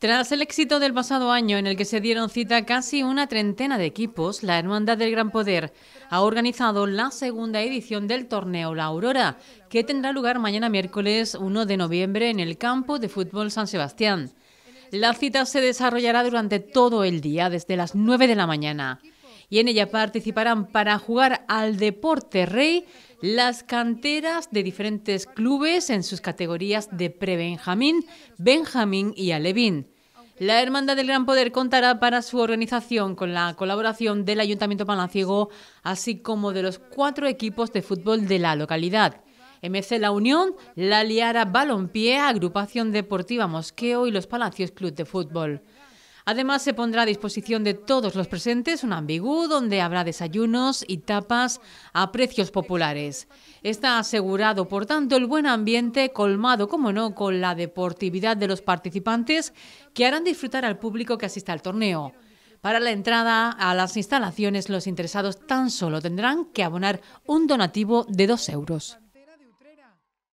Tras el éxito del pasado año en el que se dieron cita casi una treintena de equipos, la Hermandad del Gran Poder ha organizado la segunda edición del torneo La Aurora, que tendrá lugar mañana miércoles 1 de noviembre en el campo de fútbol San Sebastián. La cita se desarrollará durante todo el día, desde las 9 de la mañana y en ella participarán para jugar al deporte rey las canteras de diferentes clubes en sus categorías de pre-Benjamín, Benjamín y Alevín. La Hermandad del Gran Poder contará para su organización con la colaboración del Ayuntamiento Palaciego, así como de los cuatro equipos de fútbol de la localidad. MC La Unión, La Liara Balompié, Agrupación Deportiva Mosqueo y los Palacios Club de Fútbol. Además, se pondrá a disposición de todos los presentes un ambigú donde habrá desayunos y tapas a precios populares. Está asegurado, por tanto, el buen ambiente, colmado, como no, con la deportividad de los participantes que harán disfrutar al público que asista al torneo. Para la entrada a las instalaciones, los interesados tan solo tendrán que abonar un donativo de dos euros.